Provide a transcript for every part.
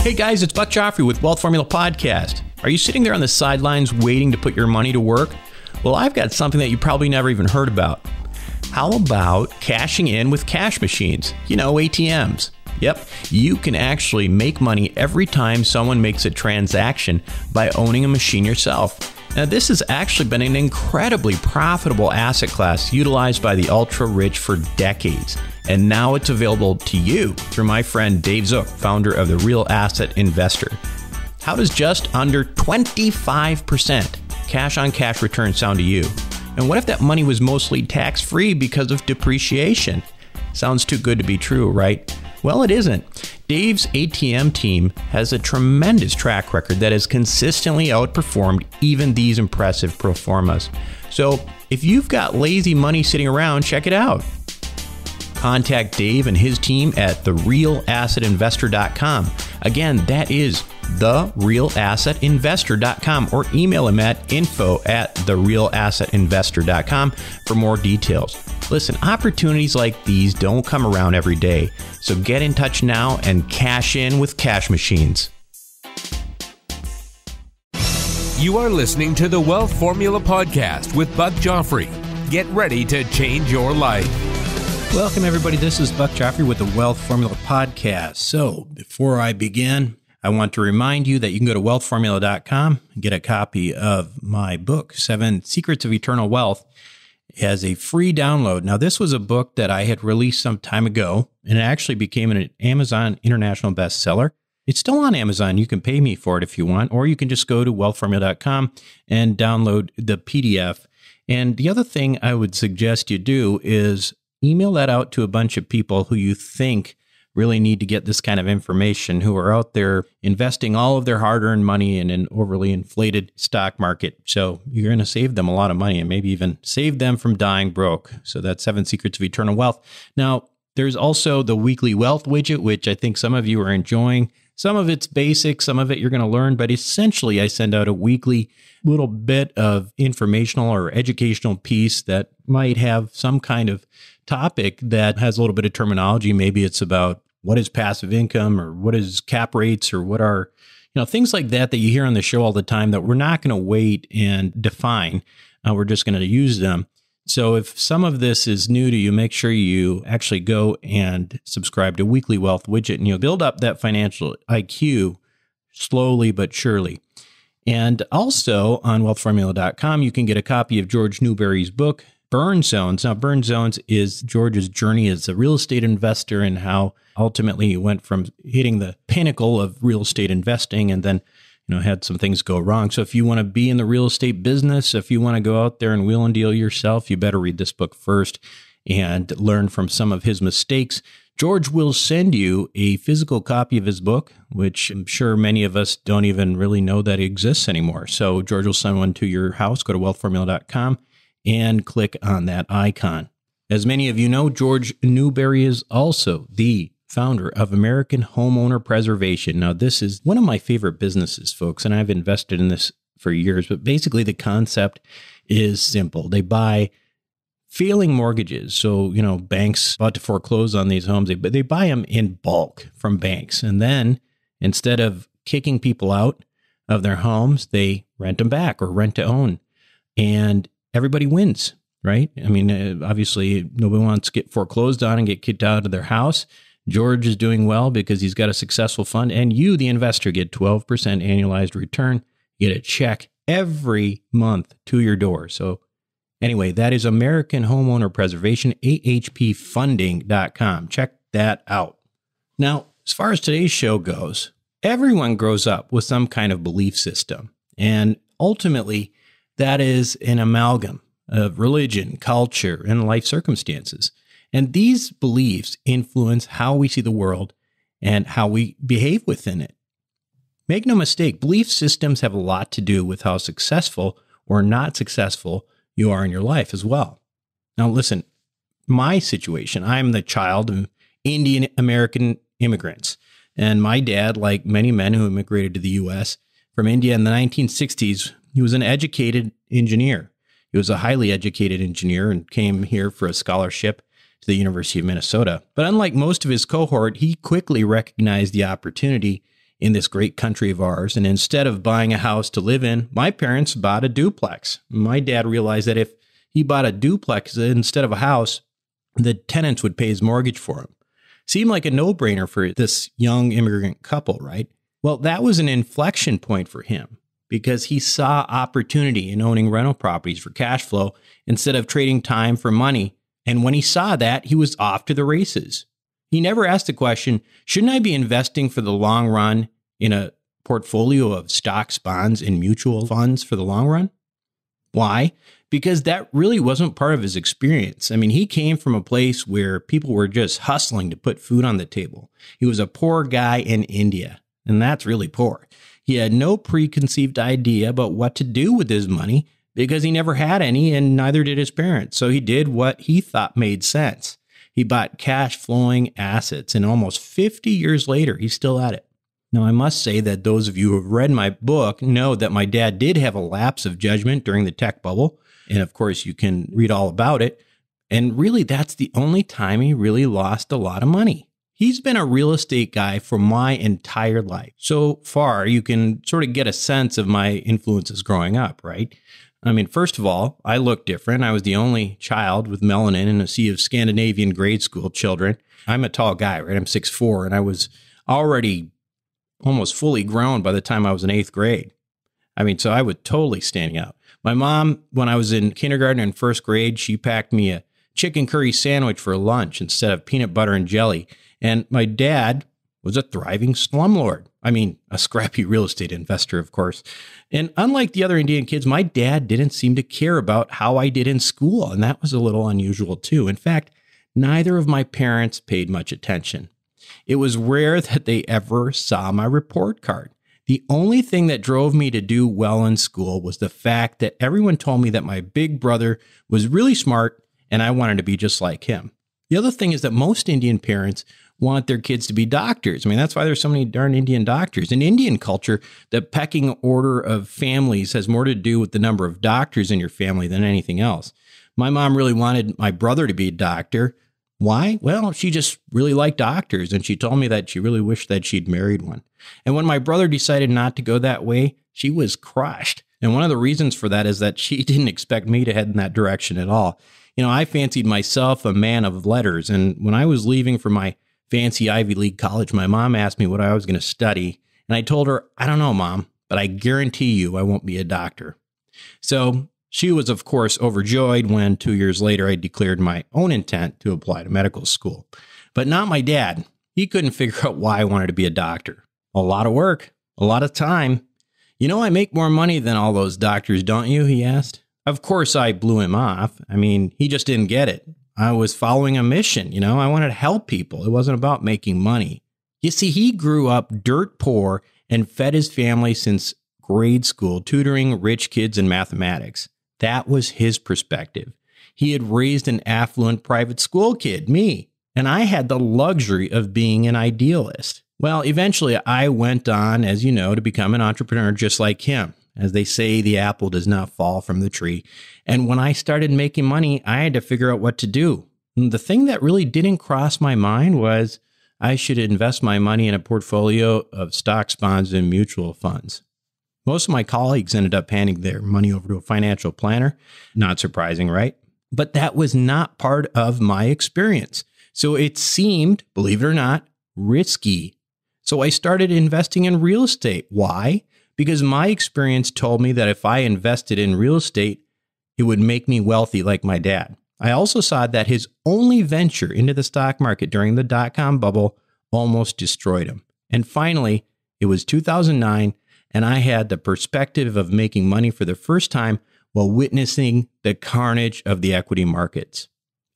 Hey guys, it's Buck Joffrey with Wealth Formula Podcast. Are you sitting there on the sidelines waiting to put your money to work? Well, I've got something that you probably never even heard about. How about cashing in with cash machines? You know, ATMs. Yep, you can actually make money every time someone makes a transaction by owning a machine yourself. Now, this has actually been an incredibly profitable asset class utilized by the ultra rich for decades. And now it's available to you through my friend Dave Zook, founder of The Real Asset Investor. How does just under 25% cash on cash return sound to you? And what if that money was mostly tax free because of depreciation? Sounds too good to be true, right? Well, it isn't. Dave's ATM team has a tremendous track record that has consistently outperformed even these impressive pro formas. So, if you've got lazy money sitting around, check it out. Contact Dave and his team at therealassetinvestor.com. Again, that is therealassetinvestor.com or email him at info at therealassetinvestor.com for more details. Listen, opportunities like these don't come around every day, so get in touch now and cash in with cash machines. You are listening to the Wealth Formula Podcast with Buck Joffrey. Get ready to change your life. Welcome, everybody. This is Buck Joffrey with the Wealth Formula Podcast. So, before I begin, I want to remind you that you can go to wealthformula.com and get a copy of my book, Seven Secrets of Eternal Wealth, as a free download. Now, this was a book that I had released some time ago, and it actually became an Amazon international bestseller. It's still on Amazon. You can pay me for it if you want, or you can just go to wealthformula.com and download the PDF. And the other thing I would suggest you do is email that out to a bunch of people who you think really need to get this kind of information who are out there investing all of their hard earned money in an overly inflated stock market. So you're going to save them a lot of money and maybe even save them from dying broke. So that's seven secrets of eternal wealth. Now, there's also the weekly wealth widget, which I think some of you are enjoying. Some of it's basic, some of it you're going to learn, but essentially, I send out a weekly little bit of informational or educational piece that might have some kind of topic that has a little bit of terminology. Maybe it's about what is passive income or what is cap rates or what are, you know, things like that that you hear on the show all the time that we're not going to wait and define. Uh, we're just going to use them. So if some of this is new to you, make sure you actually go and subscribe to Weekly Wealth Widget and you'll build up that financial IQ slowly but surely. And also on wealthformula.com, you can get a copy of George Newberry's book, burn zones. Now, burn zones is George's journey as a real estate investor and how ultimately he went from hitting the pinnacle of real estate investing and then you know had some things go wrong. So if you want to be in the real estate business, if you want to go out there and wheel and deal yourself, you better read this book first and learn from some of his mistakes. George will send you a physical copy of his book, which I'm sure many of us don't even really know that exists anymore. So George will send one to your house. Go to wealthformula.com and click on that icon. As many of you know, George Newberry is also the founder of American Homeowner Preservation. Now, this is one of my favorite businesses, folks, and I've invested in this for years, but basically the concept is simple. They buy failing mortgages. So, you know, banks about to foreclose on these homes, but they, they buy them in bulk from banks. And then instead of kicking people out of their homes, they rent them back or rent to own. And everybody wins, right? I mean, uh, obviously, nobody wants to get foreclosed on and get kicked out of their house. George is doing well because he's got a successful fund, and you, the investor, get 12% annualized return. You get a check every month to your door. So, anyway, that is American Homeowner Preservation, ahpfunding.com. Check that out. Now, as far as today's show goes, everyone grows up with some kind of belief system. And ultimately, that is an amalgam of religion, culture, and life circumstances. And these beliefs influence how we see the world and how we behave within it. Make no mistake, belief systems have a lot to do with how successful or not successful you are in your life as well. Now, listen, my situation, I'm the child of Indian American immigrants. And my dad, like many men who immigrated to the US from India in the 1960s, he was an educated engineer. He was a highly educated engineer and came here for a scholarship to the University of Minnesota. But unlike most of his cohort, he quickly recognized the opportunity in this great country of ours. And instead of buying a house to live in, my parents bought a duplex. My dad realized that if he bought a duplex instead of a house, the tenants would pay his mortgage for him. Seemed like a no brainer for this young immigrant couple, right? Well, that was an inflection point for him because he saw opportunity in owning rental properties for cash flow instead of trading time for money. And when he saw that, he was off to the races. He never asked the question, shouldn't I be investing for the long run in a portfolio of stocks, bonds, and mutual funds for the long run? Why? Because that really wasn't part of his experience. I mean, he came from a place where people were just hustling to put food on the table. He was a poor guy in India, and that's really poor. He had no preconceived idea about what to do with his money because he never had any and neither did his parents. So he did what he thought made sense. He bought cash flowing assets, and almost 50 years later, he's still at it. Now, I must say that those of you who have read my book know that my dad did have a lapse of judgment during the tech bubble. And of course, you can read all about it. And really, that's the only time he really lost a lot of money. He's been a real estate guy for my entire life. So far, you can sort of get a sense of my influences growing up, right? I mean, first of all, I look different. I was the only child with melanin in a sea of Scandinavian grade school children. I'm a tall guy, right? I'm 6'4, and I was already almost fully grown by the time I was in eighth grade. I mean, so I was totally standing out. My mom, when I was in kindergarten and first grade, she packed me a chicken curry sandwich for lunch instead of peanut butter and jelly and my dad was a thriving slumlord. I mean, a scrappy real estate investor, of course. And unlike the other Indian kids, my dad didn't seem to care about how I did in school, and that was a little unusual too. In fact, neither of my parents paid much attention. It was rare that they ever saw my report card. The only thing that drove me to do well in school was the fact that everyone told me that my big brother was really smart and I wanted to be just like him. The other thing is that most Indian parents want their kids to be doctors. I mean, that's why there's so many darn Indian doctors. In Indian culture, the pecking order of families has more to do with the number of doctors in your family than anything else. My mom really wanted my brother to be a doctor. Why? Well, she just really liked doctors and she told me that she really wished that she'd married one. And when my brother decided not to go that way, she was crushed. And one of the reasons for that is that she didn't expect me to head in that direction at all. You know, I fancied myself a man of letters. And when I was leaving for my fancy Ivy League college, my mom asked me what I was going to study. And I told her, I don't know, mom, but I guarantee you I won't be a doctor. So she was, of course, overjoyed when two years later I declared my own intent to apply to medical school. But not my dad. He couldn't figure out why I wanted to be a doctor. A lot of work, a lot of time. You know, I make more money than all those doctors, don't you? He asked. Of course, I blew him off. I mean, he just didn't get it. I was following a mission, you know, I wanted to help people. It wasn't about making money. You see, he grew up dirt poor and fed his family since grade school, tutoring rich kids in mathematics. That was his perspective. He had raised an affluent private school kid, me, and I had the luxury of being an idealist. Well, eventually I went on, as you know, to become an entrepreneur just like him. As they say, the apple does not fall from the tree. And when I started making money, I had to figure out what to do. And the thing that really didn't cross my mind was I should invest my money in a portfolio of stocks, bonds, and mutual funds. Most of my colleagues ended up handing their money over to a financial planner. Not surprising, right? But that was not part of my experience. So it seemed, believe it or not, risky. So I started investing in real estate. Why? because my experience told me that if I invested in real estate, it would make me wealthy like my dad. I also saw that his only venture into the stock market during the dot com bubble almost destroyed him. And finally, it was 2009, and I had the perspective of making money for the first time while witnessing the carnage of the equity markets.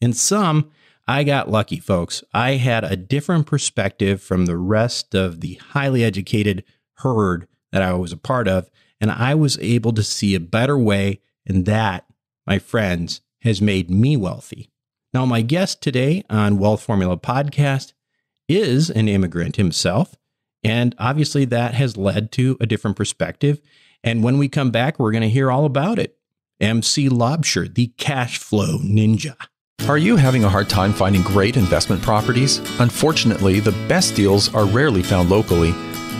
In sum, I got lucky, folks. I had a different perspective from the rest of the highly educated herd that I was a part of. And I was able to see a better way. And that, my friends, has made me wealthy. Now, my guest today on Wealth Formula Podcast is an immigrant himself. And obviously, that has led to a different perspective. And when we come back, we're going to hear all about it. MC Lobsher, the cash flow ninja. Are you having a hard time finding great investment properties? Unfortunately, the best deals are rarely found locally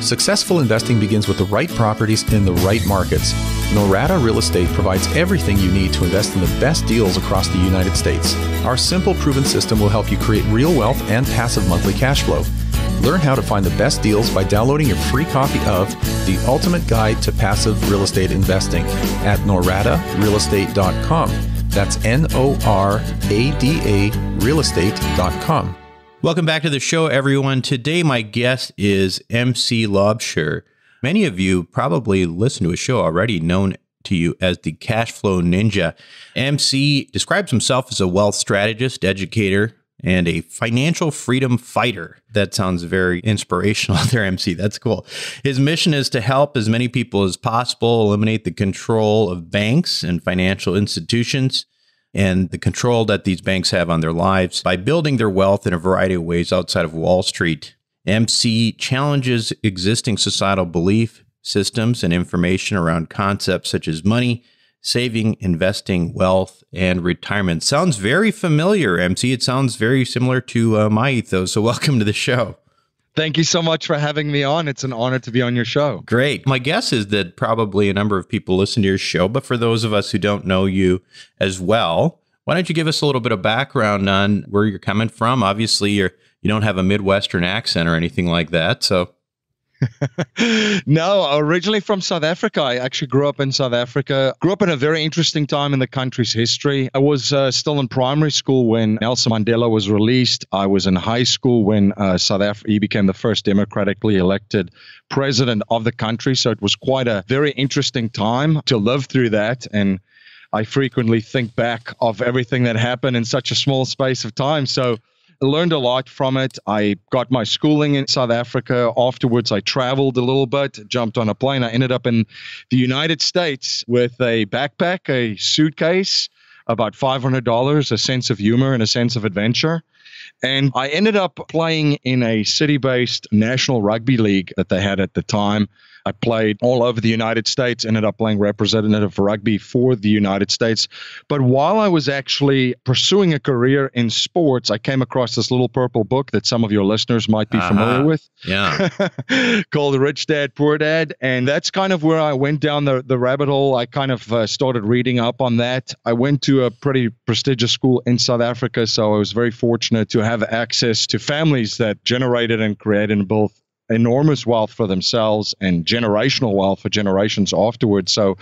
Successful investing begins with the right properties in the right markets. Norada Real Estate provides everything you need to invest in the best deals across the United States. Our simple proven system will help you create real wealth and passive monthly cash flow. Learn how to find the best deals by downloading your free copy of The Ultimate Guide to Passive Real Estate Investing at noradarealestate.com. That's N O R A D A realestate.com. Welcome back to the show, everyone. Today, my guest is MC Lobsher. Many of you probably listen to a show already known to you as the Cash Flow Ninja. MC describes himself as a wealth strategist, educator, and a financial freedom fighter. That sounds very inspirational there, MC. That's cool. His mission is to help as many people as possible eliminate the control of banks and financial institutions and the control that these banks have on their lives by building their wealth in a variety of ways outside of Wall Street. MC challenges existing societal belief systems and information around concepts such as money, saving, investing, wealth, and retirement. Sounds very familiar, MC. It sounds very similar to uh, my ethos. So, welcome to the show. Thank you so much for having me on. It's an honor to be on your show. Great. My guess is that probably a number of people listen to your show, but for those of us who don't know you as well, why don't you give us a little bit of background on where you're coming from? Obviously, you're you don't have a Midwestern accent or anything like that, so no, originally from South Africa. I actually grew up in South Africa. Grew up in a very interesting time in the country's history. I was uh, still in primary school when Nelson Mandela was released. I was in high school when uh, South Africa he became the first democratically elected president of the country. So it was quite a very interesting time to live through that and. I frequently think back of everything that happened in such a small space of time. So learned a lot from it. I got my schooling in South Africa. Afterwards, I traveled a little bit, jumped on a plane. I ended up in the United States with a backpack, a suitcase, about $500, a sense of humor, and a sense of adventure. And I ended up playing in a city based national rugby league that they had at the time. I played all over the United States, ended up playing representative rugby for the United States. But while I was actually pursuing a career in sports, I came across this little purple book that some of your listeners might be uh-huh. familiar with. Yeah. called Rich Dad Poor Dad. And that's kind of where I went down the, the rabbit hole. I kind of uh, started reading up on that. I went to a pretty prestigious school in South Africa, so I was very fortunate to have access to families that generated and created both enormous wealth for themselves and generational wealth for generations afterwards. So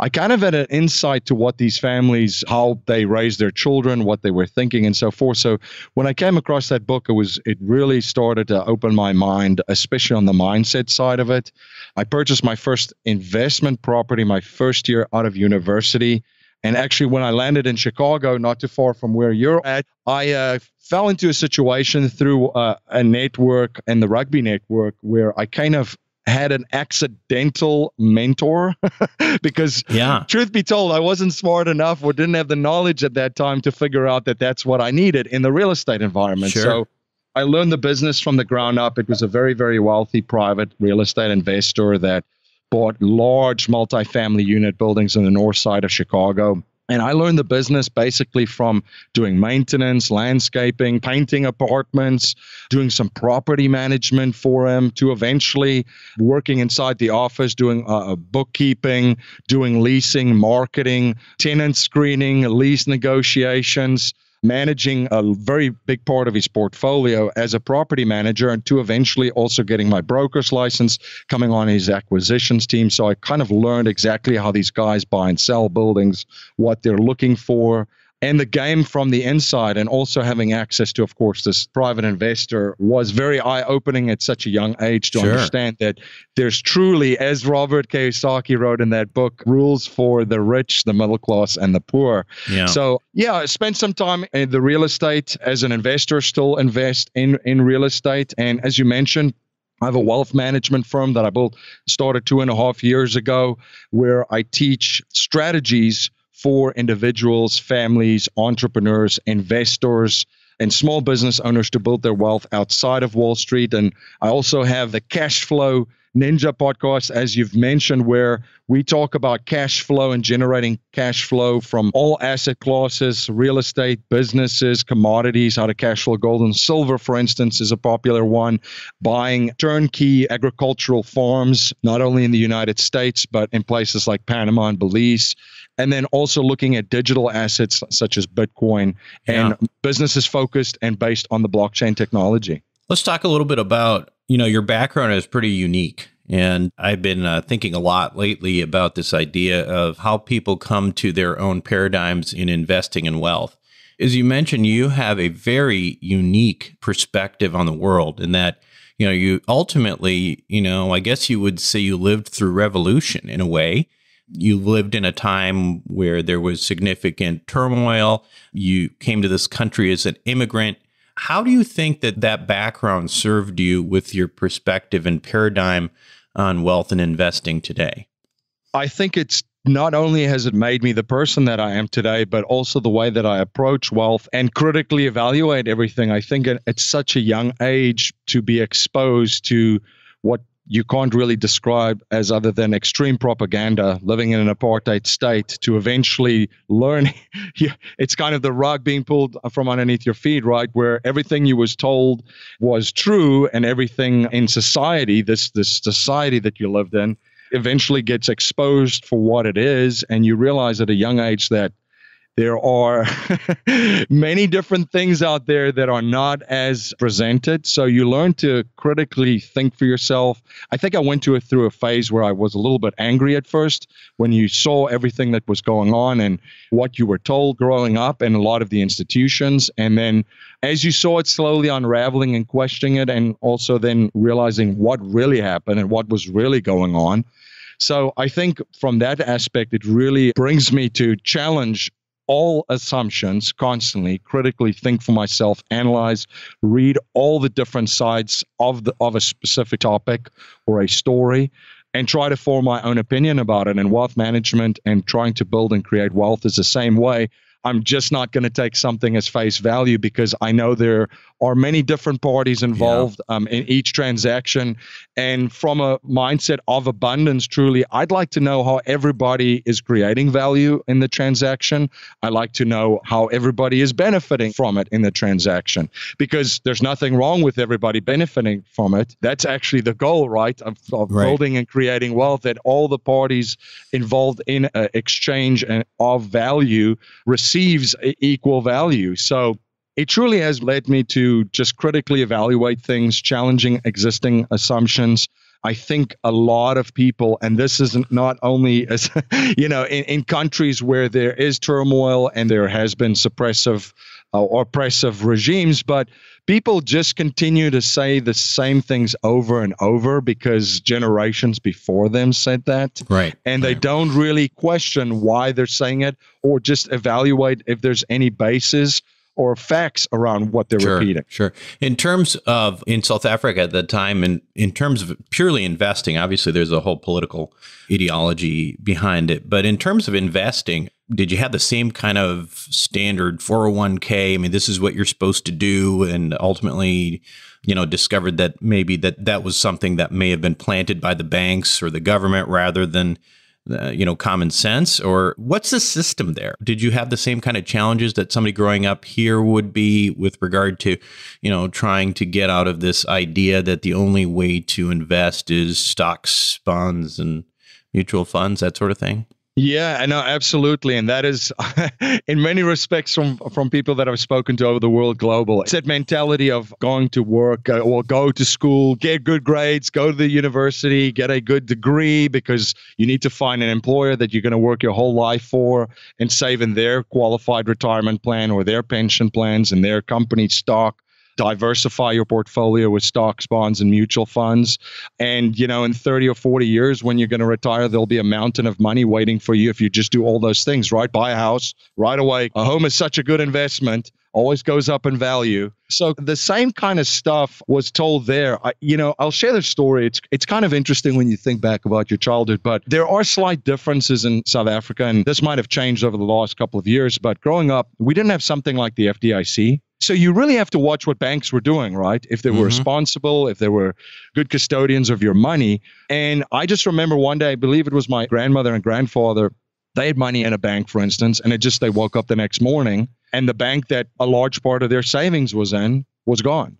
I kind of had an insight to what these families, how they raised their children, what they were thinking, and so forth. So when I came across that book, it was it really started to open my mind, especially on the mindset side of it. I purchased my first investment property my first year out of university. And actually, when I landed in Chicago, not too far from where you're at, I uh, fell into a situation through uh, a network and the rugby network where I kind of had an accidental mentor because yeah. truth be told i wasn't smart enough or didn't have the knowledge at that time to figure out that that's what i needed in the real estate environment sure. so i learned the business from the ground up it was a very very wealthy private real estate investor that bought large multifamily unit buildings in the north side of Chicago. And I learned the business basically from doing maintenance, landscaping, painting apartments, doing some property management for him, to eventually working inside the office, doing uh, uh bookkeeping, doing leasing, marketing, tenant screening, lease negotiations managing a very big part of his portfolio as a property manager and to eventually also getting my broker's license, coming on his acquisitions team. So I kind of learned exactly how these guys buy and sell buildings, what they're looking for and the game from the inside, and also having access to, of course, this private investor was very eye opening at such a young age to sure. understand that there's truly, as Robert Kiyosaki wrote in that book, rules for the rich, the middle class, and the poor. Yeah. So, yeah, spend some time in the real estate as an investor, still invest in, in real estate. And as you mentioned, I have a wealth management firm that I built, started two and a half years ago, where I teach strategies for individuals, families, entrepreneurs, investors, and small business owners to build their wealth outside of Wall Street. And I also have the Cash Flow Ninja podcast, as you've mentioned, where we talk about cash flow and generating cash flow from all asset classes, real estate, businesses, commodities, how to cash flow gold and silver, for instance, is a popular one. Buying turnkey agricultural farms, not only in the United States, but in places like Panama and Belize and then also looking at digital assets such as Bitcoin and yeah. businesses focused and based on the blockchain technology. Let's talk a little bit about you know your background is pretty unique. And I've been uh, thinking a lot lately about this idea of how people come to their own paradigms in investing in wealth. As you mentioned, you have a very unique perspective on the world in that you know you ultimately you know i guess you would say you lived through revolution in a way you lived in a time where there was significant turmoil. You came to this country as an immigrant. How do you think that that background served you with your perspective and paradigm on wealth and investing today? I think it's not only has it made me the person that I am today, but also the way that I approach wealth and critically evaluate everything. I think at, at such a young age to be exposed to what you can't really describe as other than extreme propaganda living in an apartheid state to eventually learn it's kind of the rug being pulled from underneath your feet right where everything you was told was true and everything in society this this society that you lived in eventually gets exposed for what it is and you realize at a young age that there are many different things out there that are not as presented. So you learn to critically think for yourself. I think I went to it through a phase where I was a little bit angry at first when you saw everything that was going on and what you were told growing up and a lot of the institutions. And then as you saw it slowly unraveling and questioning it, and also then realizing what really happened and what was really going on. So I think from that aspect, it really brings me to challenge all assumptions constantly critically think for myself analyze read all the different sides of the of a specific topic or a story and try to form my own opinion about it and wealth management and trying to build and create wealth is the same way I'm just not going to take something as face value because I know there are many different parties involved yeah. um, in each transaction. And from a mindset of abundance, truly, I'd like to know how everybody is creating value in the transaction. I like to know how everybody is benefiting from it in the transaction because there's nothing wrong with everybody benefiting from it. That's actually the goal, right? Of, of right. building and creating wealth that all the parties involved in uh, exchange of value receive equal value. So it truly has led me to just critically evaluate things, challenging existing assumptions. I think a lot of people, and this isn't not only as you know, in, in countries where there is turmoil and there has been suppressive oppressive regimes, but people just continue to say the same things over and over because generations before them said that. Right. And right. they don't really question why they're saying it or just evaluate if there's any basis or facts around what they're sure, repeating. Sure. In terms of in South Africa at that time, and in terms of purely investing, obviously there's a whole political ideology behind it. But in terms of investing, did you have the same kind of standard 401k i mean this is what you're supposed to do and ultimately you know discovered that maybe that that was something that may have been planted by the banks or the government rather than uh, you know common sense or what's the system there did you have the same kind of challenges that somebody growing up here would be with regard to you know trying to get out of this idea that the only way to invest is stocks bonds and mutual funds that sort of thing yeah, I know absolutely, and that is, in many respects, from from people that I've spoken to over the world, global. It's that mentality of going to work or go to school, get good grades, go to the university, get a good degree, because you need to find an employer that you're going to work your whole life for, and save in their qualified retirement plan or their pension plans and their company stock diversify your portfolio with stocks, bonds, and mutual funds. And, you know, in 30 or 40 years, when you're going to retire, there'll be a mountain of money waiting for you if you just do all those things, right? Buy a house right away. A home is such a good investment always goes up in value. So the same kind of stuff was told there. I, you know, I'll share the story. It's it's kind of interesting when you think back about your childhood, but there are slight differences in South Africa, and this might have changed over the last couple of years. But growing up, we didn't have something like the FDIC. So you really have to watch what banks were doing, right? If they were mm-hmm. responsible, if they were good custodians of your money. And I just remember one day, I believe it was my grandmother and grandfather they had money in a bank, for instance, and it just they woke up the next morning and the bank that a large part of their savings was in was gone.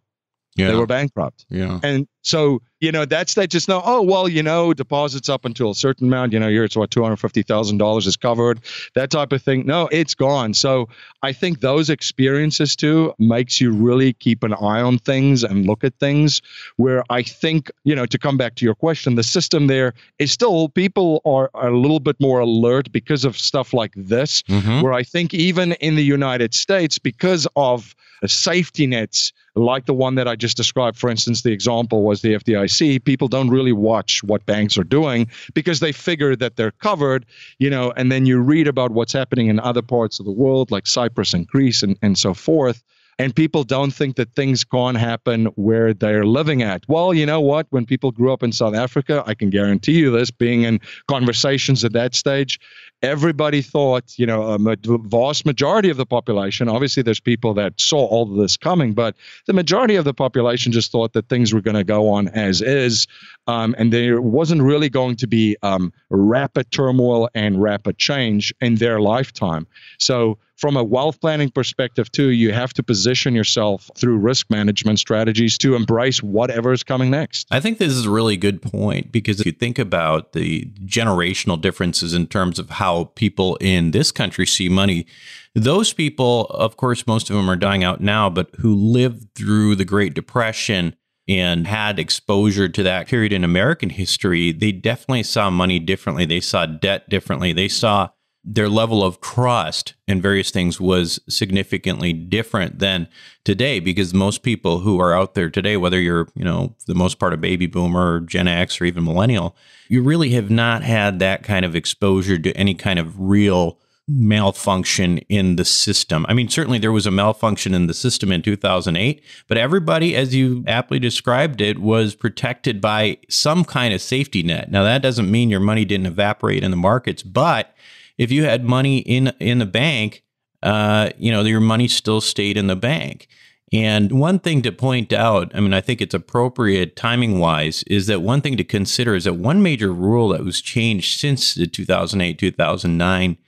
Yeah. They were bankrupt. Yeah. And so, you know, that's that just know, oh, well, you know, deposits up until a certain amount, you know, here it's what $250,000 is covered, that type of thing. No, it's gone. So I think those experiences too makes you really keep an eye on things and look at things where I think, you know, to come back to your question, the system there is still people are, are a little bit more alert because of stuff like this, mm-hmm. where I think even in the United States, because of safety nets like the one that I just described. For instance, the example was the FDIC. People don't really watch what banks are doing because they figure that they're covered, you know, and then you read about what's happening in other parts of the world like Cyprus and Greece and, and so forth. And people don't think that things can't happen where they're living at. Well, you know what? When people grew up in South Africa, I can guarantee you this, being in conversations at that stage, everybody thought, you know, a vast majority of the population, obviously there's people that saw all of this coming, but the majority of the population just thought that things were going to go on as is. Um, and there wasn't really going to be um, rapid turmoil and rapid change in their lifetime. So, from a wealth planning perspective, too, you have to position yourself through risk management strategies to embrace whatever is coming next. I think this is a really good point because if you think about the generational differences in terms of how how people in this country see money. Those people, of course, most of them are dying out now, but who lived through the Great Depression and had exposure to that period in American history, they definitely saw money differently. They saw debt differently. They saw their level of trust in various things was significantly different than today because most people who are out there today whether you're you know the most part a baby boomer or gen x or even millennial you really have not had that kind of exposure to any kind of real malfunction in the system. I mean, certainly there was a malfunction in the system in 2008, but everybody, as you aptly described it, was protected by some kind of safety net. Now, that doesn't mean your money didn't evaporate in the markets, but if you had money in in the bank, uh, you know, your money still stayed in the bank. And one thing to point out, I mean, I think it's appropriate timing wise, is that one thing to consider is that one major rule that was changed since the 2008 2009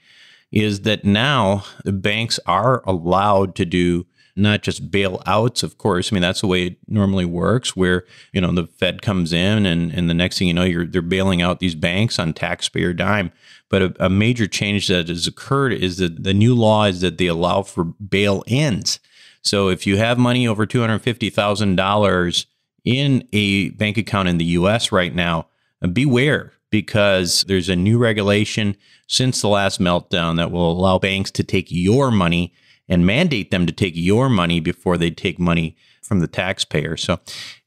is that now the banks are allowed to do not just bailouts, of course. I mean, that's the way it normally works, where you know the Fed comes in, and and the next thing you know, you're they're bailing out these banks on taxpayer dime. But a, a major change that has occurred is that the new law is that they allow for bail-ins. So if you have money over two hundred fifty thousand dollars in a bank account in the U.S. right now, beware because there's a new regulation since the last meltdown that will allow banks to take your money and mandate them to take your money before they take money from the taxpayer. So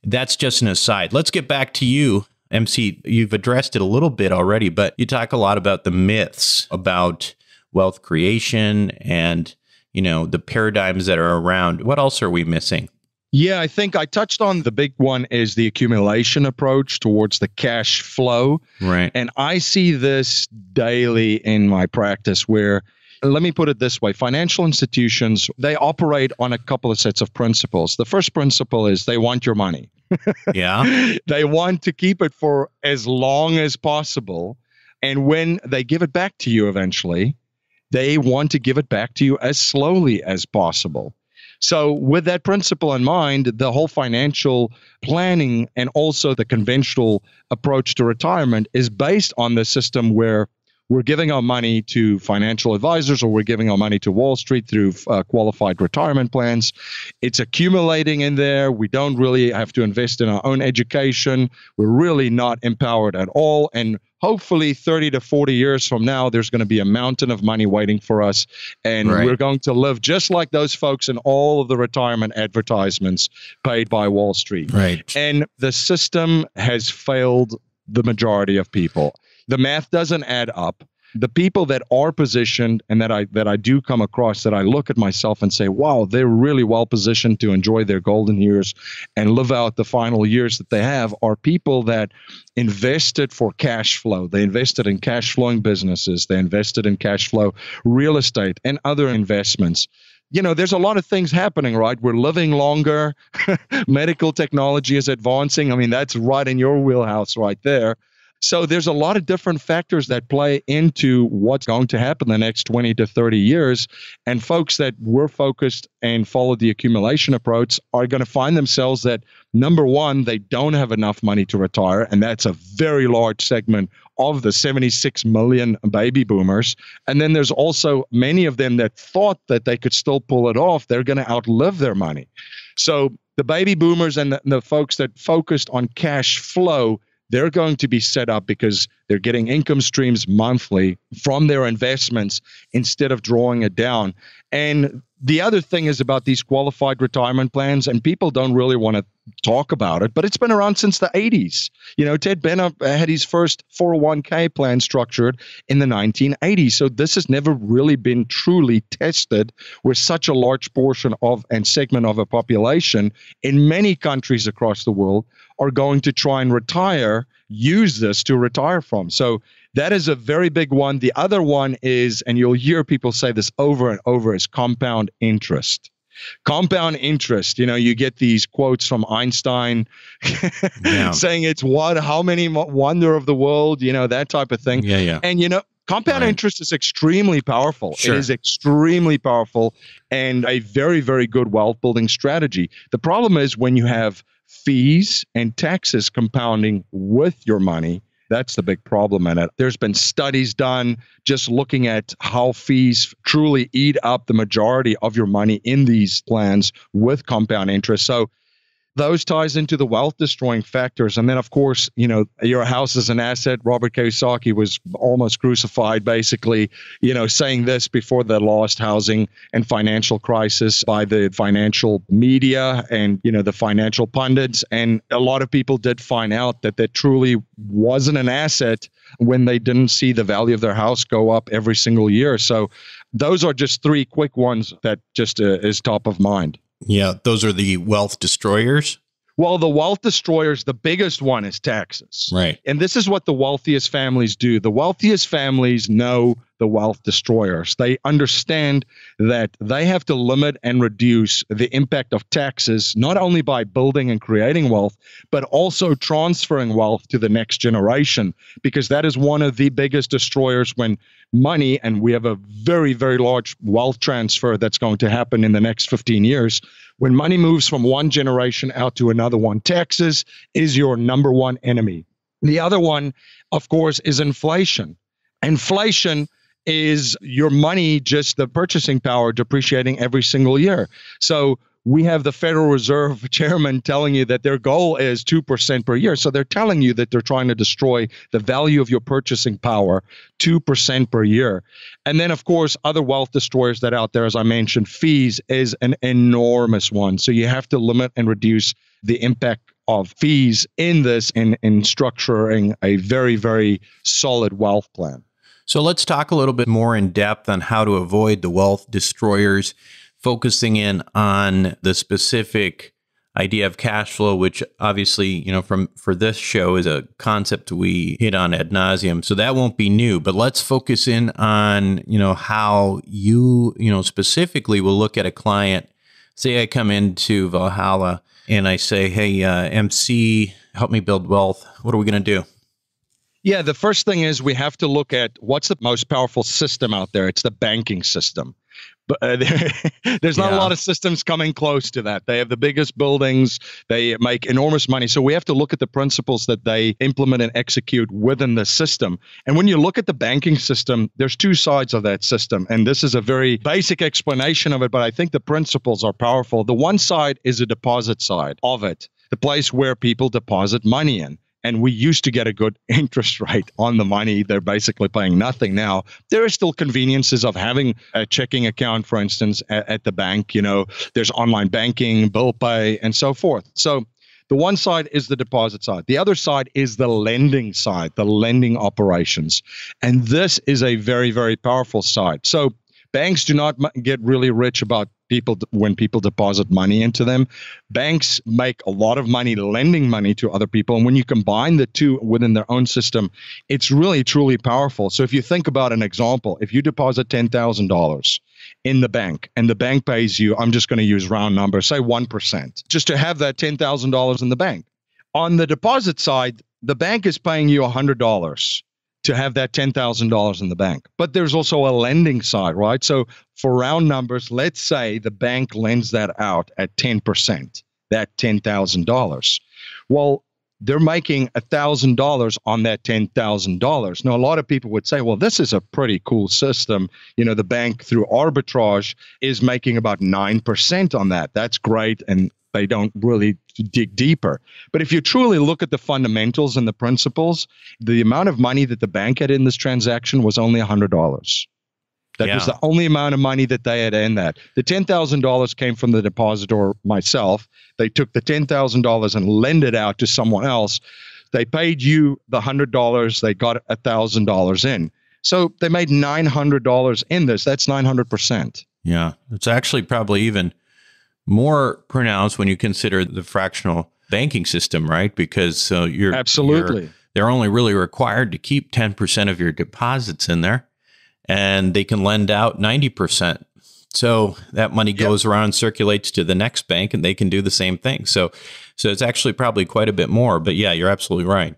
that's just an aside. Let's get back to you. MC, you've addressed it a little bit already, but you talk a lot about the myths about wealth creation and, you know, the paradigms that are around. What else are we missing? Yeah, I think I touched on the big one is the accumulation approach towards the cash flow. Right. And I see this daily in my practice where let me put it this way financial institutions, they operate on a couple of sets of principles. The first principle is they want your money. yeah. They want to keep it for as long as possible. And when they give it back to you eventually, they want to give it back to you as slowly as possible. So, with that principle in mind, the whole financial planning and also the conventional approach to retirement is based on the system where we're giving our money to financial advisors or we're giving our money to Wall Street through uh, qualified retirement plans. It's accumulating in there. We don't really have to invest in our own education. We're really not empowered at all. And hopefully 30 to 40 years from now there's going to be a mountain of money waiting for us and right. we're going to live just like those folks in all of the retirement advertisements paid by wall street right and the system has failed the majority of people the math doesn't add up the people that are positioned and that I that I do come across that I look at myself and say, wow, they're really well positioned to enjoy their golden years and live out the final years that they have are people that invested for cash flow. They invested in cash flowing businesses, they invested in cash flow real estate and other investments you know, there's a lot of things happening, right? We're living longer. Medical technology is advancing. I mean, that's right in your wheelhouse right there. So there's a lot of different factors that play into what's going to happen the next 20 to 30 years. And folks that were focused and followed the accumulation approach are going to find themselves that number one, they don't have enough money to retire. And that's a very large segment of the 76 million baby boomers. And then there's also many of them that thought that they could still pull it off. They're going to outlive their money. So the baby boomers and the, the folks that focused on cash flow they're going to be set up because they're getting income streams monthly from their investments instead of drawing it down. And the other thing is about these qualified retirement plans, and people don't really want to talk about it, but it's been around since the 80s. You know, Ted Bennett uh, had his first 401k plan structured in the 1980s. So this has never really been truly tested with such a large portion of and segment of a population in many countries across the world are going to try and retire, use this to retire from. So that is a very big one. The other one is, and you'll hear people say this over and over, is compound interest compound interest you know you get these quotes from einstein saying it's what how many wonder of the world you know that type of thing yeah yeah and you know compound right. interest is extremely powerful sure. it is extremely powerful and a very very good wealth building strategy the problem is when you have fees and taxes compounding with your money that's the big problem in it. There's been studies done just looking at how fees truly eat up the majority of your money in these plans with compound interest. So those ties into the wealth destroying factors. And then, of course, you know, your house is an asset. Robert Kiyosaki was almost crucified, basically, you know, saying this before the last housing and financial crisis by the financial media and, you know, the financial pundits. And a lot of people did find out that that truly wasn't an asset when they didn't see the value of their house go up every single year. So those are just three quick ones that just uh, is top of mind. Yeah, those are the wealth destroyers. Well, the wealth destroyers, the biggest one is taxes. Right. And this is what the wealthiest families do. The wealthiest families know the wealth destroyers. They understand that they have to limit and reduce the impact of taxes, not only by building and creating wealth, but also transferring wealth to the next generation, because that is one of the biggest destroyers when money, and we have a very, very large wealth transfer that's going to happen in the next 15 years. When money moves from one generation out to another one, taxes is your number one enemy. The other one, of course, is inflation. Inflation is your money just the purchasing power depreciating every single year. So we have the Federal Reserve chairman telling you that their goal is 2% per year. So they're telling you that they're trying to destroy the value of your purchasing power 2% per year. And then, of course, other wealth destroyers that out there, as I mentioned, fees is an enormous one. So you have to limit and reduce the impact of fees in this in, in structuring a very, very solid wealth plan. So let's talk a little bit more in depth on how to avoid the wealth destroyers, focusing in on the specific idea of cash flow, which obviously, you know, from for this show is a concept we hit on ad nauseum. So that won't be new, but let's focus in on, you know, how you, you know, specifically will look at a client. Say I come into Valhalla and I say, hey, uh, MC, help me build wealth. What are we going to do? Yeah, the first thing is we have to look at what's the most powerful system out there. It's the banking system. But uh, there's not yeah. a lot of systems coming close to that. They have the biggest buildings, they make enormous money. So we have to look at the principles that they implement and execute within the system. And when you look at the banking system, there's two sides of that system. And this is a very basic explanation of it, but I think the principles are powerful. The one side is the deposit side of it, the place where people deposit money in. And we used to get a good interest rate on the money. They're basically paying nothing now. There are still conveniences of having a checking account, for instance, at, at the bank. You know, there's online banking, bill pay, and so forth. So the one side is the deposit side. The other side is the lending side, the lending operations. And this is a very, very powerful side. So banks do not get really rich about people when people deposit money into them banks make a lot of money lending money to other people and when you combine the two within their own system it's really truly powerful so if you think about an example if you deposit $10,000 in the bank and the bank pays you I'm just going to use round numbers say 1% just to have that $10,000 in the bank on the deposit side the bank is paying you $100 to have that $10,000 in the bank. But there's also a lending side, right? So for round numbers, let's say the bank lends that out at 10%, that $10,000. Well, they're making $1,000 on that $10,000. Now, a lot of people would say, well, this is a pretty cool system. You know, the bank through arbitrage is making about 9% on that. That's great. And they don't really dig deeper. But if you truly look at the fundamentals and the principles, the amount of money that the bank had in this transaction was only $100. That yeah. was the only amount of money that they had in that. The $10,000 came from the depositor myself. They took the $10,000 and lend it out to someone else. They paid you the $100, they got $1,000 in. So they made $900 in this. That's 900%. Yeah. It's actually probably even more pronounced when you consider the fractional banking system, right? Because uh, you're absolutely you're, they're only really required to keep 10% of your deposits in there and they can lend out 90%. So that money goes yep. around circulates to the next bank and they can do the same thing. So so it's actually probably quite a bit more, but yeah, you're absolutely right.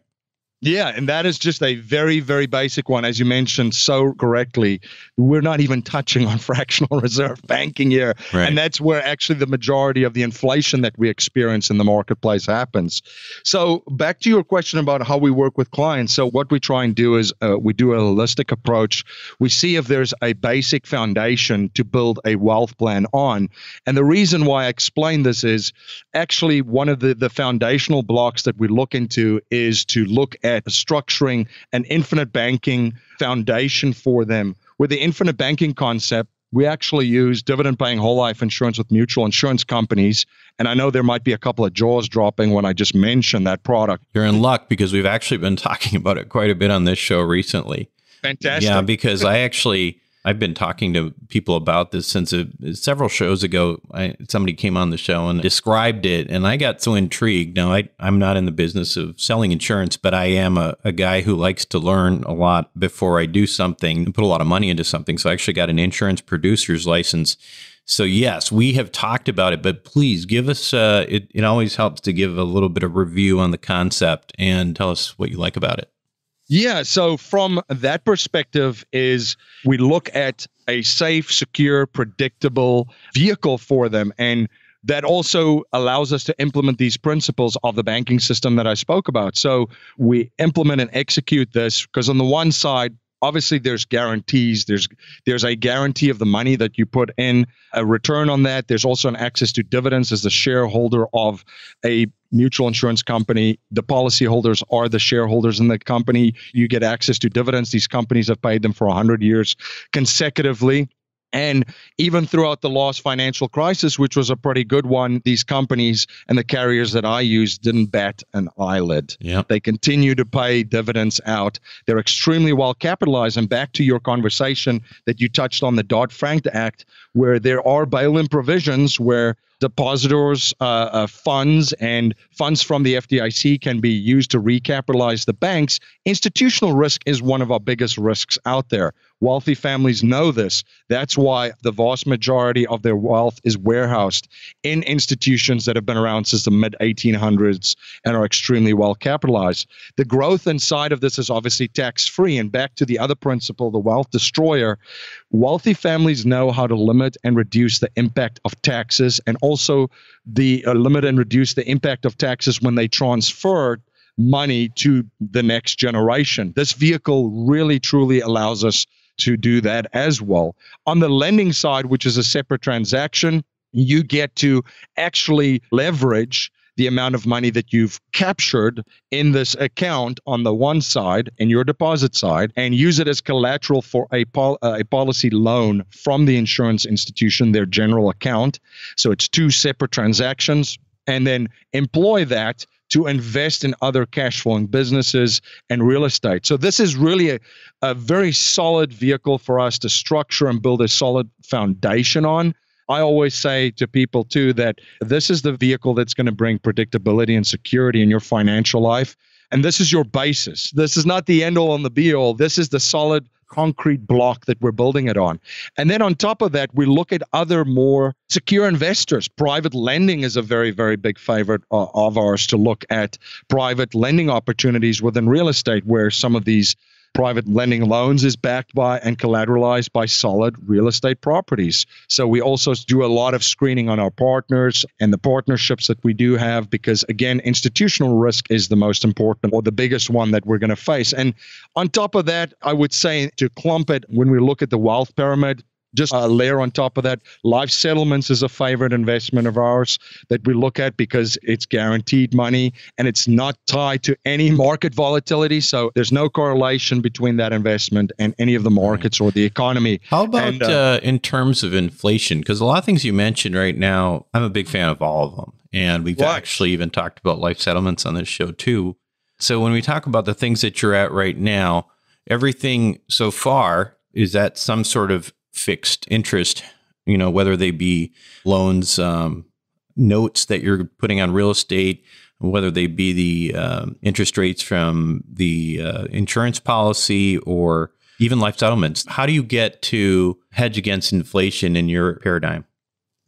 Yeah, and that is just a very, very basic one, as you mentioned so correctly. We're not even touching on fractional reserve banking here. Right. And that's where actually the majority of the inflation that we experience in the marketplace happens. So, back to your question about how we work with clients. So, what we try and do is uh, we do a holistic approach. We see if there's a basic foundation to build a wealth plan on. And the reason why I explain this is actually one of the, the foundational blocks that we look into is to look at a structuring an infinite banking foundation for them. With the infinite banking concept, we actually use dividend paying whole life insurance with mutual insurance companies. And I know there might be a couple of jaws dropping when I just mention that product. You're in luck because we've actually been talking about it quite a bit on this show recently. Fantastic. Yeah, because I actually I've been talking to people about this since a, several shows ago. I, somebody came on the show and described it, and I got so intrigued. Now, I, am not in the business of selling insurance, but I am a, a, guy who likes to learn a lot before I do something and put a lot of money into something. So I actually got an insurance producer's license. So, yes, we have talked about it, but please give us, uh, it, it always helps to give a little bit of review on the concept and tell us what you like about it. Yeah. So from that perspective, is we look at a safe, secure, predictable vehicle for them. And that also allows us to implement these principles of the banking system that I spoke about. So we implement and execute this because on the one side, obviously there's guarantees there's there's a guarantee of the money that you put in a return on that there's also an access to dividends as the shareholder of a mutual insurance company. The policyholders are the shareholders in the company. You get access to dividends. These companies have paid them for 100 years consecutively. And even throughout the last financial crisis, which was a pretty good one, these companies and the carriers that I use didn't bat an eyelid. Yep. They continue to pay dividends out. They're extremely well capitalized. And back to your conversation that you touched on the Dodd Frank Act, where there are bail in provisions where depositors' uh, uh, funds and funds from the FDIC can be used to recapitalize the banks, institutional risk is one of our biggest risks out there. Wealthy families know this. That's why the vast majority of their wealth is warehoused in institutions that have been around since the mid 1800s and are extremely well capitalized. The growth inside of this is obviously tax free. And back to the other principle, the wealth destroyer, wealthy families know how to limit and reduce the impact of taxes and all also the uh, limit and reduce the impact of taxes when they transfer money to the next generation. This vehicle really truly allows us to do that as well. On the lending side, which is a separate transaction, you get to actually leverage the amount of money that you've captured in this account on the one side, in your deposit side, and use it as collateral for a, pol- uh, a policy loan from the insurance institution, their general account. So it's two separate transactions. And then employ that to invest in other cash flowing businesses and real estate. So, this is really a, a very solid vehicle for us to structure and build a solid foundation on I always say to people too that this is the vehicle that's going to bring predictability and security in your financial life. And this is your basis. This is not the end all and the be all. This is the solid concrete block that we're building it on. And then on top of that, we look at other more secure investors. Private lending is a very, very big favorite uh, of ours to look at private lending opportunities within real estate, where some of these private lending loans is backed by and collateralized by solid real estate properties. So we also do a lot of screening on our partners and the partnerships that we do have because, again, institutional risk is the most important or the biggest one that we're going to face. And on top of that, I would say to clump it when we look at the wealth pyramid, just a layer on top of that. Life settlements is a favorite investment of ours that we look at because it's guaranteed money and it's not tied to any market volatility. So there's no correlation between that investment and any of the markets or the economy. How about and, uh, uh, in terms of inflation? Because a lot of things you mentioned right now, I'm a big fan of all of them. And we've actually even talked about life settlements on this show too. So when we talk about the things that you're at right now, everything so far is at some sort of fixed interest, you know, whether they be loans, um, notes that you're putting on real estate, whether they be the um, interest rates from the uh, insurance policy or even life settlements. How do you get to hedge against inflation in your paradigm?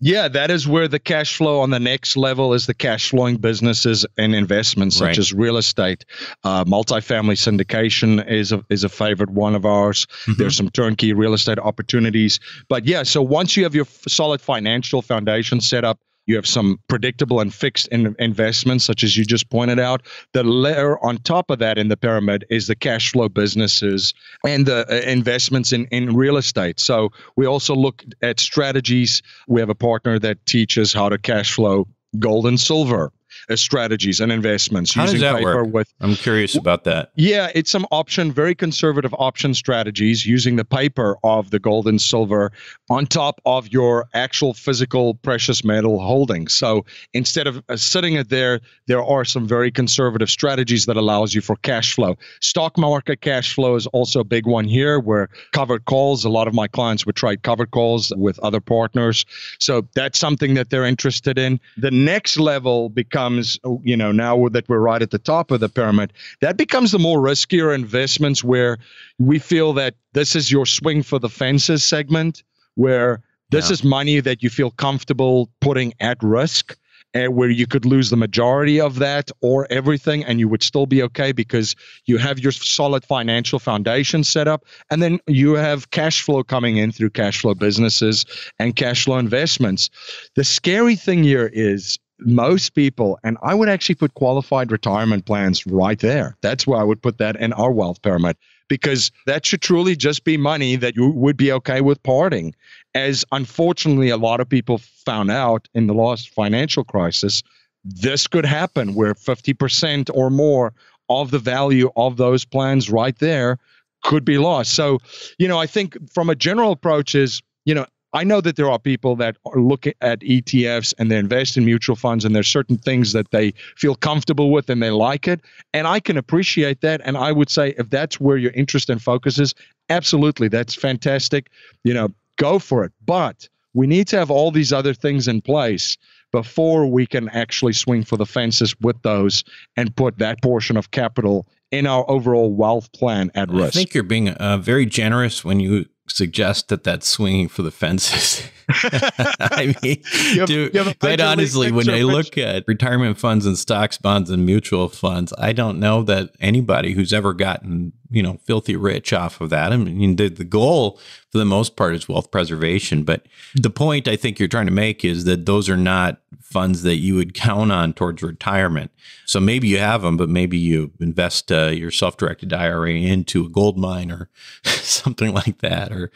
Yeah, that is where the cash flow on the next level is the cash flowing businesses and investments such right. as real estate. Uh, multifamily syndication is a, is a favorite one of ours. Mm-hmm. There's some turnkey real estate opportunities. But yeah, so once you have your f- solid financial foundation set up, you have some predictable and fixed in- investments, such as you just pointed out. The layer on top of that in the pyramid is the cash flow businesses and the uh, investments in, in real estate. So we also look at strategies. We have a partner that teaches how to cash flow gold and silver. Uh, strategies and investments. How does that work? With, I'm curious about that. Yeah, it's some option, very conservative option strategies using the Piper of the gold and silver on top of your actual physical precious metal holdings. So instead of uh, sitting it there, there are some very conservative strategies that allows you for cash flow. Stock market cash flow is also a big one here where covered calls, a lot of my clients would try covered calls with other partners. So that's something that they're interested in. The next level becomes becomes, you know, now that we're right at the top of the pyramid, that becomes the more riskier investments where we feel that this is your swing for the fences segment, where this yeah. is money that you feel comfortable putting at risk and where you could lose the majority of that or everything and you would still be okay because you have your solid financial foundation set up and then you have cash flow coming in through cash flow businesses and cash flow investments the scary thing here is most people, and I would actually put qualified retirement plans right there. That's where I would put that in our wealth pyramid because that should truly just be money that you would be okay with parting. As unfortunately, a lot of people found out in the last financial crisis, this could happen where 50% or more of the value of those plans right there could be lost. So, you know, I think from a general approach is, you know, I know that there are people that are look at ETFs and they invest in mutual funds and there's certain things that they feel comfortable with and they like it. And I can appreciate that. And I would say if that's where your interest and focus is, absolutely, that's fantastic. You know, go for it. But we need to have all these other things in place before we can actually swing for the fences with those and put that portion of capital in our overall wealth plan at risk. I think you're being uh, very generous when you suggest that that's swinging for the fences I mean, have, dude, quite honestly, when I look at retirement funds and stocks, bonds, and mutual funds, I don't know that anybody who's ever gotten, you know, filthy rich off of that. I mean, the, the goal for the most part is wealth preservation. But the point I think you're trying to make is that those are not funds that you would count on towards retirement. So maybe you have them, but maybe you invest uh, your self directed IRA into a gold mine or something like that, or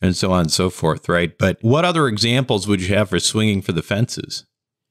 and so on and so forth, right? But what other other examples would you have for swinging for the fences?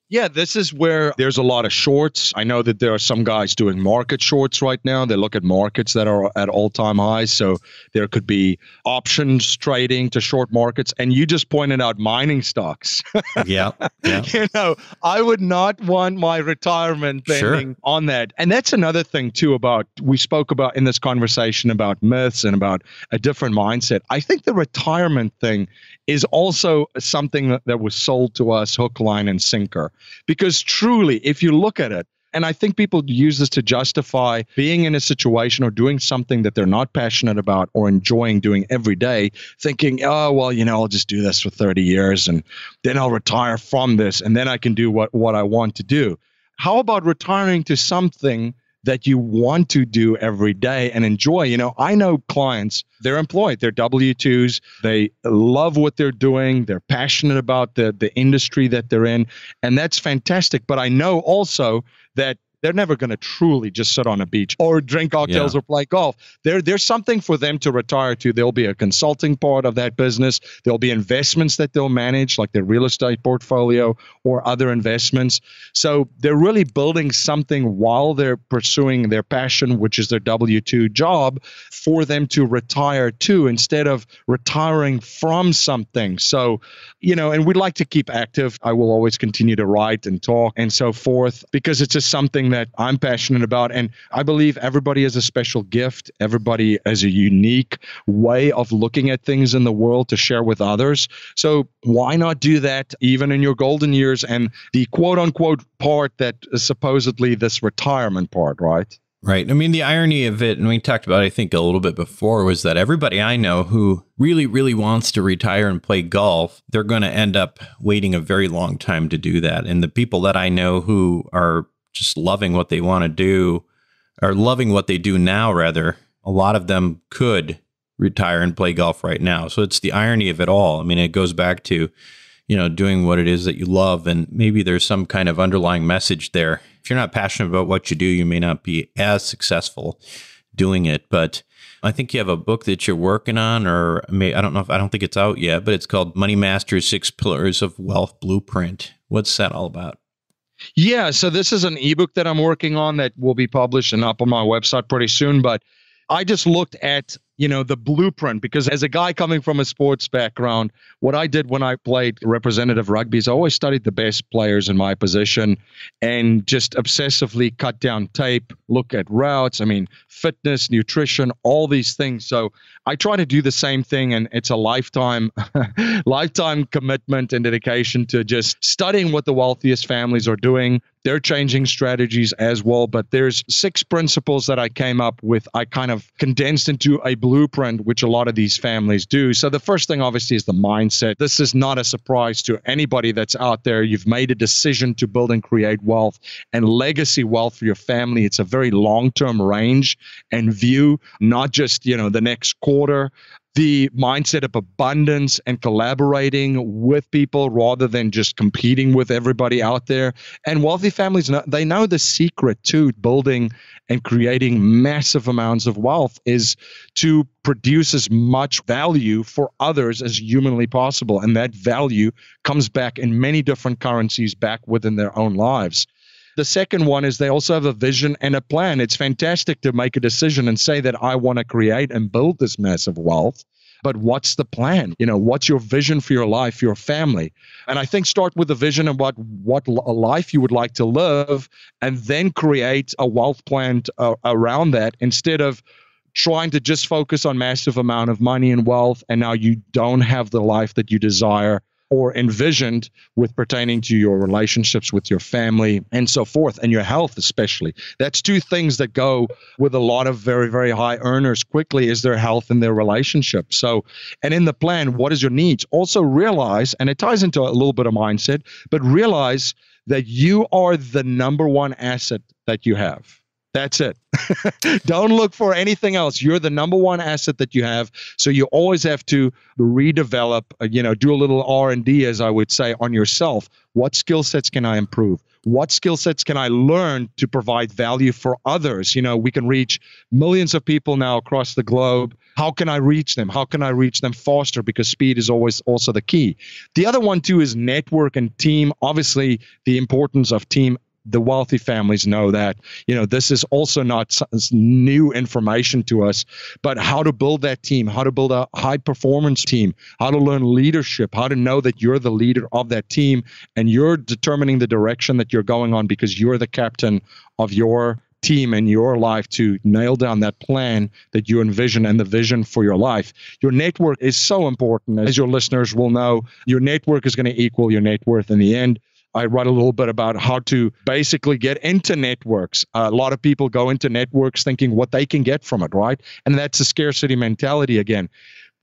Yeah, this is where there's a lot of shorts. I know that there are some guys doing market shorts right now. They look at markets that are at all time highs. So there could be options trading to short markets. And you just pointed out mining stocks. yeah, yeah. You know, I would not want my retirement thing sure. on that. And that's another thing, too, about we spoke about in this conversation about myths and about a different mindset. I think the retirement thing is also something that, was sold to us hook, line, and sinker. Because truly, if you look at it, and I think people use this to justify being in a situation or doing something that they're not passionate about or enjoying doing every day, thinking, oh, well, you know, I'll just do this for 30 years and then I'll retire from this and then I can do what, what I want to do. How about retiring to something that you want to do every day and enjoy. You know, I know clients, they're employed, they're W 2s, they love what they're doing, they're passionate about the, the industry that they're in, and that's fantastic. But I know also that they're never going to truly just sit on a beach or drink cocktails yeah. or play golf. There, there's something for them to retire to. There'll be a consulting part of that business. There'll be investments that they'll manage, like their real estate portfolio or other investments. So they're really building something while they're pursuing their passion, which is their W 2 job, for them to retire to instead of retiring from something. So, you know, and we like to keep active. I will always continue to write and talk and so forth because it's just something that I'm passionate about. And I believe everybody has a special gift, everybody has a unique way of looking at things in the world to share with others. So why not do that even in your golden years and the quote unquote part that is supposedly this retirement part, right? Right. I mean, the irony of it, and we talked about, I think, a little bit before, was that everybody I know who really, really wants to retire and play golf, they're going to end up waiting a very long time to do that. And the people that I know who are just loving what they want to do or loving what they do now, rather, a lot of them could retire and play golf right now. So it's the irony of it all. I mean, it goes back to, you know, doing what it is that you love. And maybe there's some kind of underlying message there. If you're not passionate about what you do, you may not be as successful doing it. But I think you have a book that you're working on, or may, I don't know if I don't think it's out yet, but it's called Money Masters Six Pillars of Wealth Blueprint. What's that all about? Yeah, so this is an ebook that I'm working on that will be published and up on my website pretty soon. But I just looked at you know the blueprint because as a guy coming from a sports background what i did when i played representative rugby is i always studied the best players in my position and just obsessively cut down tape look at routes i mean fitness nutrition all these things so i try to do the same thing and it's a lifetime lifetime commitment and dedication to just studying what the wealthiest families are doing they're changing strategies as well, but there's six principles that I came up with. I kind of condensed into a blueprint, which a lot of these families do. So the first thing, obviously, is the mindset. This is not a surprise to anybody that's out there. You've made a decision to build and create wealth and legacy wealth for your family. It's a very long-term range and view, not just you know the next quarter, the mindset of abundance and collaborating with people rather than just competing with everybody out there. And wealthy families, they know the secret to building and creating massive amounts of wealth is to produce as much value for others as humanly possible. And that value comes back in many different currencies back within their own lives. The second one is they also have a vision and a plan. It's fantastic to make a decision and say that I want to create and build this massive wealth. But what's the plan? You know, what's your vision for your life, your family? And I think start with a vision about what what a life you would like to live, and then create a wealth plan uh, around that instead of trying to just focus on massive amount of money and wealth and now you don't have the life that you desire or envisioned with pertaining to your relationships with your family and so forth, and your health especially. That's two things that go with a lot of very, very high earners quickly is their health and their relationship. So, and in the plan, what is your needs? Also realize, and it ties into a little bit of mindset, but realize that you are the number one asset that you have that's it. Don't look for anything else. You're the number one asset that you have, so you always have to redevelop. Uh, you know, do a little R and D, as I would say, on yourself. What skill sets can I improve? What skill sets can I learn to provide value for others? You know, we can reach millions of people now across the globe. How can I reach them? How can I reach them faster? Because speed is always also the key. The other one too is network and team. Obviously, the importance of team the wealthy families know that you know this is also not new information to us but how to build that team how to build a high performance team how to learn leadership how to know that you're the leader of that team and you're determining the direction that you're going on because you're the captain of your team and your life to nail down that plan that you envision and the vision for your life. Your network is so important. As your listeners will know, your network is going to equal your net worth in the end. I write a little bit about how to basically get into networks. Uh, a lot of people go into networks thinking what they can get from it, right? And that's a scarcity mentality again.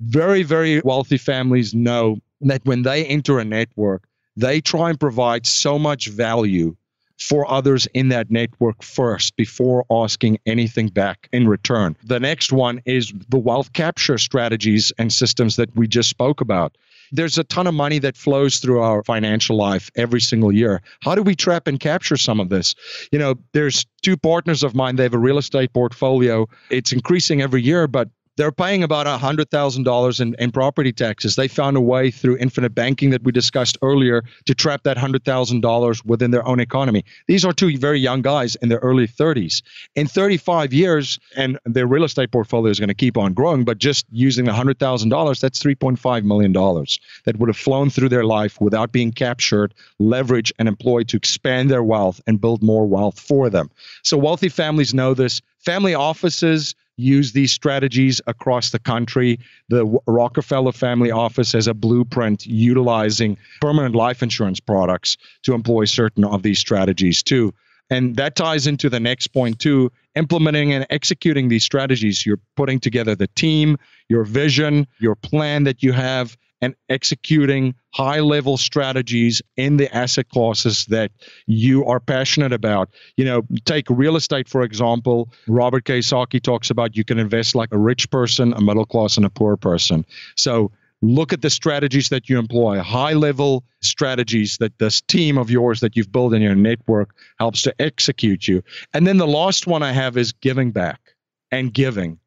Very, very wealthy families know that when they enter a network, they try and provide so much value for others in that network first before asking anything back in return. The next one is the wealth capture strategies and systems that we just spoke about. There's a ton of money that flows through our financial life every single year. How do we trap and capture some of this? You know, there's two partners of mine, they have a real estate portfolio. It's increasing every year, but they're paying about $100,000 in, in property taxes. They found a way through infinite banking that we discussed earlier to trap that $100,000 within their own economy. These are two very young guys in their early 30s. In 35 years, and their real estate portfolio is going to keep on growing, but just using $100,000, that's $3.5 million that would have flown through their life without being captured, leveraged, and employed to expand their wealth and build more wealth for them. So wealthy families know this. Family offices use these strategies across the country. The Rockefeller Family Office has a blueprint utilizing permanent life insurance products to employ certain of these strategies too. And that ties into the next point too. Implementing and executing these strategies, you're putting together the team, your vision, your plan that you have, and executing high level strategies in the asset classes that you are passionate about. You know, take real estate, for example. Robert Kiyosaki talks about you can invest like a rich person, a middle class, and a poor person. So look at the strategies that you employ, high level strategies that this team of yours that you've built in your network helps to execute you. And then the last one I have is giving back and giving.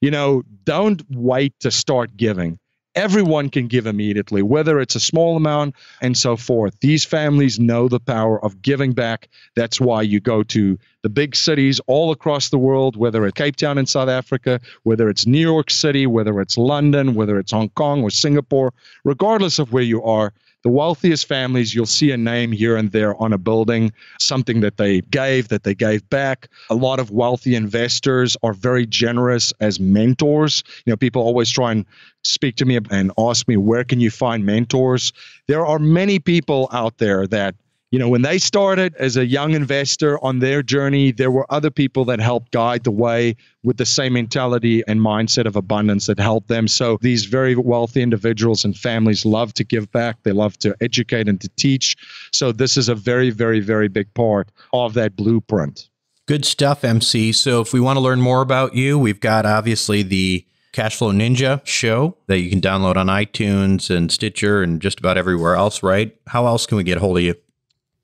You know, don't wait to start giving everyone can give immediately, whether it's a small amount and so forth. These families know the power of giving back. That's why you go to the big cities all across the world, whether it's Cape Town in South Africa, whether it's New York City, whether it's London, whether it's Hong Kong or Singapore, regardless of where you are, the wealthiest families, you'll see a name here and there on a building, something that they gave, that they gave back. A lot of wealthy investors are very generous as mentors. You know, people always try and speak to me and ask me, where can you find mentors? There are many people out there that you know, when they started as a young investor on their journey, there were other people that helped guide the way with the same mentality and mindset of abundance that helped them. So these very wealthy individuals and families love to give back, they love to educate and to teach. So this is a very, very, very big part of that blueprint. Good stuff, MC. So if we want to learn more about you, we've got obviously the Cashflow Ninja show that you can download on iTunes and Stitcher and just about everywhere else, right? How else can we get a hold of you?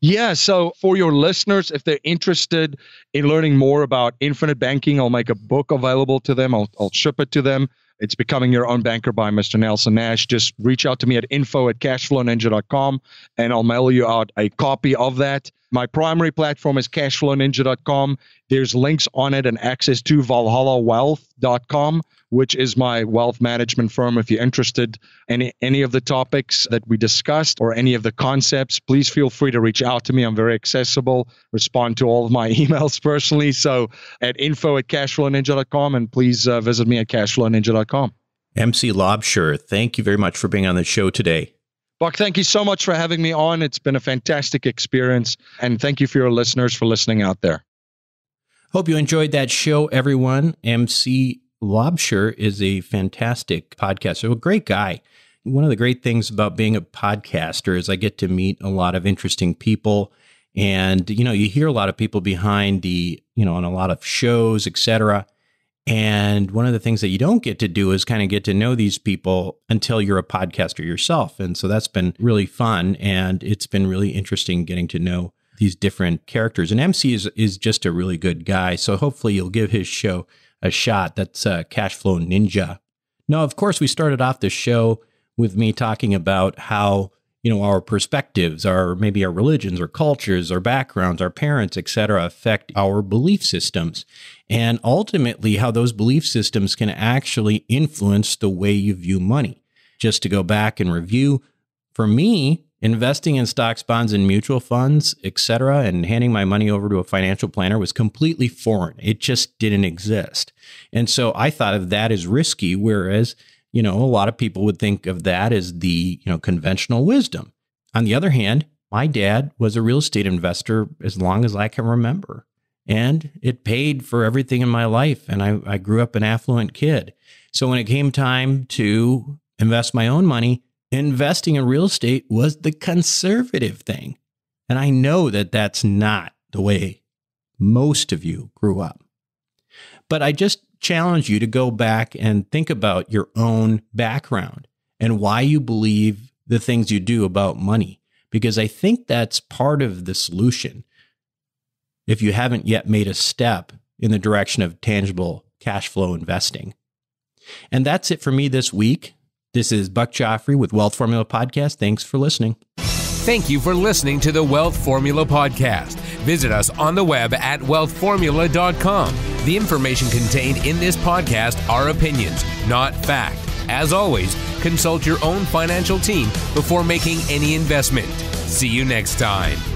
Yeah. So, for your listeners, if they're interested in learning more about infinite banking, I'll make a book available to them. I'll, I'll ship it to them. It's Becoming Your Own Banker by Mr. Nelson Nash. Just reach out to me at info at cashflowninja.com and I'll mail you out a copy of that. My primary platform is cashflowninja.com. There's links on it and access to valhallawealth.com, which is my wealth management firm. If you're interested in any, of the topics that we discussed or any of the concepts, please feel free to reach out to me. I'm very accessible, respond to all of my emails personally. So at info at cashflowninja.com and please uh, visit me at cashflowninja.com. MC Lobsher, thank you very much for being on the show today. Buck, thank you so much for having me on. It's been a fantastic experience. And thank you for your listeners for listening out there. Hope you enjoyed that show, everyone. MC Lobsher is a fantastic podcaster, a great guy. One of the great things about being a podcaster is I get to meet a lot of interesting people. And, you know, you hear a lot of people behind the, you know, on a lot of shows, et cetera. And one of the things that you don't get to do is kind of get to know these people until you're a podcaster yourself. And so that's been really fun. And it's been really interesting getting to know these different characters. And MC is, is just a really good guy. So hopefully you'll give his show a shot. That's uh, Cashflow Ninja. Now, of course, we started off this show with me talking about how you know our perspectives, our maybe our religions, our cultures, our backgrounds, our parents, etc., affect our belief systems, and ultimately how those belief systems can actually influence the way you view money. Just to go back and review, for me, Investing in stocks, bonds, and mutual funds, etc., and handing my money over to a financial planner was completely foreign. It just didn't exist. And so I thought of that as risky, whereas, you know, a lot of people would think of that as the, you know, conventional wisdom. On the other hand, my dad was a real estate investor as long as I can remember. And it paid for everything in my life. And I, I grew up an affluent kid. So when it came time to invest my own money, investing in real estate was the conservative thing. And I know that that's not the way most of you grew up. But I just challenge you to go back and think about your own background and why you believe the things you do about money, because I think that's part of the solution. If you haven't yet made a step in the direction of tangible cash flow investing. And that's it for me this week. This is Buck Joffrey with Wealth Formula Podcast. Thanks for listening. Thank you for listening to the Wealth Formula Podcast. Visit us on the web at wealthformula.com. The information contained in this podcast are opinions, not fact. As always, consult your own financial team before making any investment. See you next time.